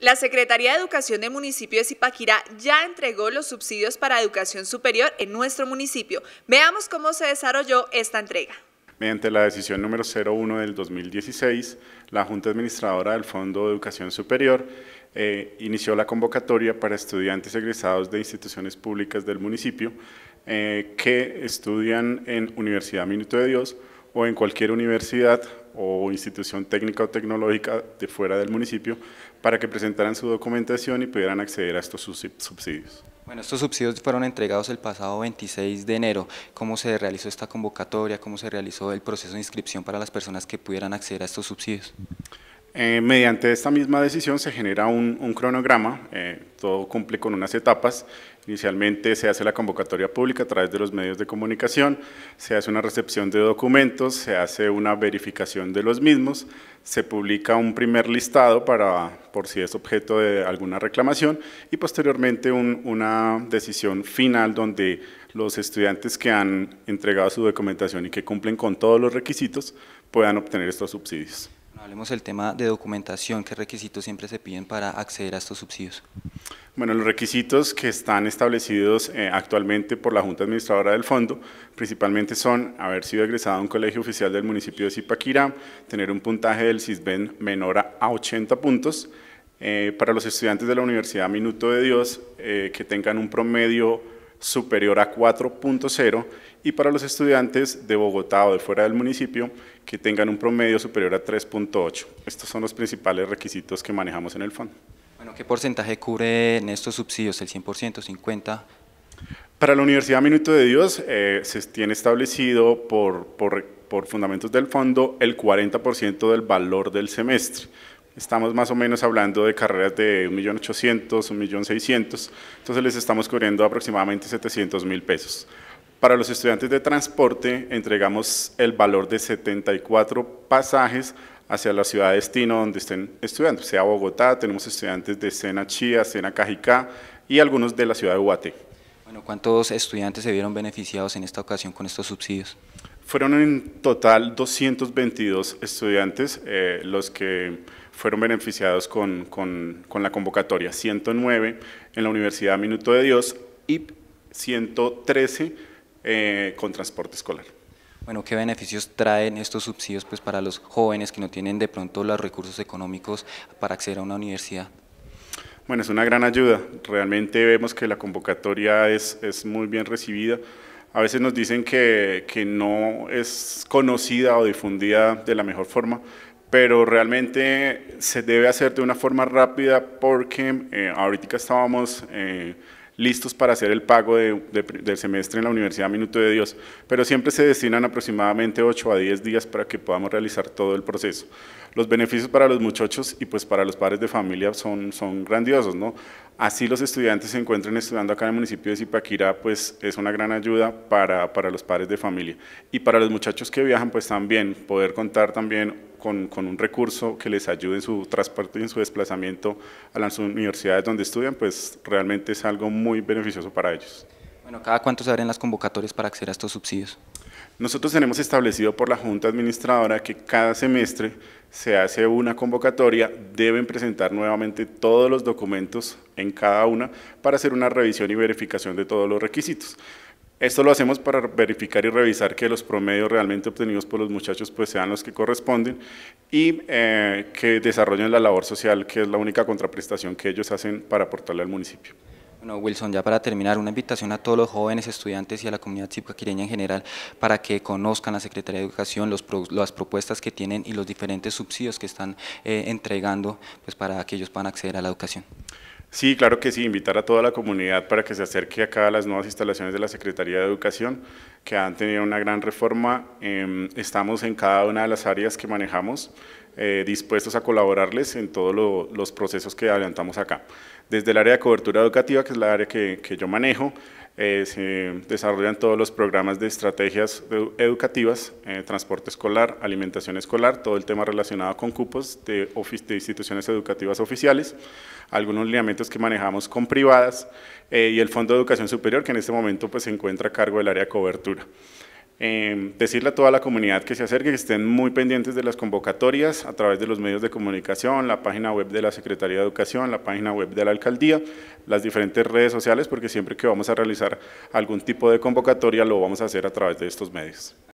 La Secretaría de Educación del municipio de Zipaquirá ya entregó los subsidios para educación superior en nuestro municipio. Veamos cómo se desarrolló esta entrega. Mediante la decisión número 01 del 2016, la Junta Administradora del Fondo de Educación Superior eh, inició la convocatoria para estudiantes egresados de instituciones públicas del municipio eh, que estudian en Universidad Minuto de Dios o en cualquier universidad o institución técnica o tecnológica de fuera del municipio para que presentaran su documentación y pudieran acceder a estos subsidios. Bueno, estos subsidios fueron entregados el pasado 26 de enero. ¿Cómo se realizó esta convocatoria? ¿Cómo se realizó el proceso de inscripción para las personas que pudieran acceder a estos subsidios? Eh, mediante esta misma decisión se genera un, cronograma, eh, todo cumple con unas etapas. Inicialmente se hace la convocatoria pública a través de los medios de comunicación, se hace una recepción de documentos, se hace una verificación de los mismos, se publica un primer listado para, por si es objeto de alguna reclamación y posteriormente una decisión final donde los estudiantes que han entregado su documentación y que cumplen con todos los requisitos puedan obtener estos subsidios. Hablemos del tema de documentación, ¿qué requisitos siempre se piden para acceder a estos subsidios? Bueno, los requisitos que están establecidos eh, actualmente por la Junta Administradora del Fondo principalmente son haber sido egresado a un colegio oficial del municipio de Zipaquirá, tener un puntaje del CISBEN menor a 80 puntos, eh, para los estudiantes de la Universidad Minuto de Dios eh, que tengan un promedio superior a 4.0 y para los estudiantes de Bogotá o de fuera del municipio que tengan un promedio superior a 3.8. Estos son los principales requisitos que manejamos en el fondo. Bueno, ¿qué porcentaje cubre en estos subsidios? ¿El 100%, 50%? Para la Universidad Minuto de Dios eh, se tiene establecido por, por fundamentos del fondo el 40% del valor del semestre estamos más o menos hablando de carreras de 1.800.000, 1.600.000, entonces les estamos cubriendo aproximadamente 700.000 pesos. Para los estudiantes de transporte entregamos el valor de 74 pasajes hacia la ciudad de destino donde estén estudiando, sea Bogotá, tenemos estudiantes de Sena Chía, Sena Cajicá y algunos de la ciudad de Guate. Bueno, ¿cuántos estudiantes se vieron beneficiados en esta ocasión con estos subsidios? Fueron en total 222 estudiantes eh, los que fueron beneficiados con, con, con la convocatoria, 109 en la Universidad Minuto de Dios y 113 eh, con transporte escolar. Bueno, ¿qué beneficios traen estos subsidios pues, para los jóvenes que no tienen de pronto los recursos económicos para acceder a una universidad? Bueno, es una gran ayuda. Realmente vemos que la convocatoria es, es muy bien recibida. A veces nos dicen que, que no es conocida o difundida de la mejor forma, pero realmente se debe hacer de una forma rápida porque eh, ahorita estábamos eh, listos para hacer el pago del semestre en la Universidad Minuto de Dios, pero siempre se destinan aproximadamente 8 a 10 días para que podamos realizar todo el proceso los beneficios para los muchachos y pues para los padres de familia son, son grandiosos, ¿no? Así los estudiantes se encuentran estudiando acá en el municipio de Zipaquirá, pues es una gran ayuda para, los padres de familia. Y para los muchachos que viajan, pues también poder contar también con, con un recurso que les ayude en su transporte y en su desplazamiento a las universidades donde estudian, pues realmente es algo muy beneficioso para ellos. Bueno, ¿cada cuánto se abren las convocatorias para acceder a estos subsidios? Nosotros tenemos establecido por la Junta Administradora que cada semestre se hace una convocatoria, deben presentar nuevamente todos los documentos en cada una para hacer una revisión y verificación de todos los requisitos. Esto lo hacemos para verificar y revisar que los promedios realmente obtenidos por los muchachos pues sean los que corresponden y eh, que desarrollen la labor social, que es la única contraprestación que ellos hacen para aportarle al municipio. Bueno, Wilson, ya para terminar, una invitación a todos los jóvenes estudiantes y a la comunidad quireña en general para que conozcan la Secretaría de Educación, las propuestas que tienen y los diferentes subsidios que están eh, entregando pues, para que ellos puedan acceder a la educación. Sí, claro que sí, invitar a toda la comunidad para que se acerque acá a las nuevas instalaciones de la Secretaría de Educación, que han tenido una gran reforma. Em, estamos en cada una de las áreas que manejamos. Eh, dispuestos a colaborarles en todos los procesos que adelantamos acá. Desde el área de cobertura educativa, que es la área que, yo manejo, eh, se desarrollan todos los programas de estrategias educativas, eh, transporte escolar, alimentación escolar, todo el tema relacionado con cupos de, de instituciones educativas oficiales, algunos lineamientos que manejamos con privadas y el Fondo de Educación Superior, que en este momento pues, se encuentra a cargo del área de cobertura. Em, decirle a toda la comunidad que se acerque, que estén muy pendientes de las convocatorias a través de los medios de comunicación, la página web de la Secretaría de Educación, la página web de la Alcaldía, las diferentes redes sociales, porque siempre que vamos a realizar algún tipo de convocatoria lo vamos a hacer a través de estos medios.